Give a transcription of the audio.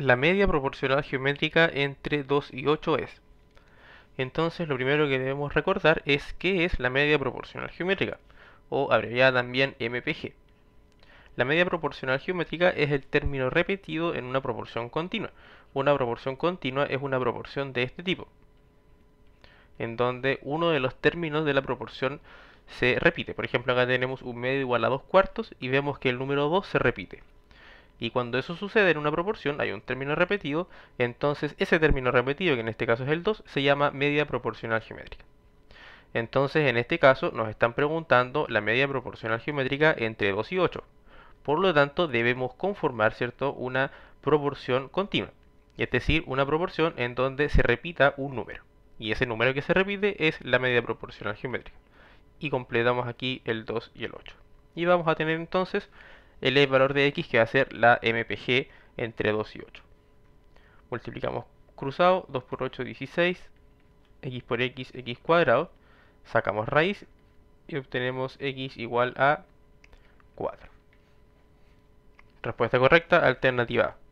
la media proporcional geométrica entre 2 y 8 es. Entonces lo primero que debemos recordar es qué es la media proporcional geométrica, o abreviada también MPG. La media proporcional geométrica es el término repetido en una proporción continua. Una proporción continua es una proporción de este tipo, en donde uno de los términos de la proporción se repite. Por ejemplo, acá tenemos un medio igual a 2 cuartos y vemos que el número 2 se repite. Y cuando eso sucede en una proporción, hay un término repetido, entonces ese término repetido, que en este caso es el 2, se llama media proporcional geométrica. Entonces en este caso nos están preguntando la media proporcional geométrica entre 2 y 8. Por lo tanto debemos conformar ¿cierto? una proporción continua, es decir, una proporción en donde se repita un número. Y ese número que se repite es la media proporcional geométrica. Y completamos aquí el 2 y el 8. Y vamos a tener entonces el valor de X que va a ser la MPG entre 2 y 8. Multiplicamos cruzado, 2 por 8 16, x por x, x cuadrado, sacamos raíz y obtenemos x igual a 4. Respuesta correcta, alternativa A.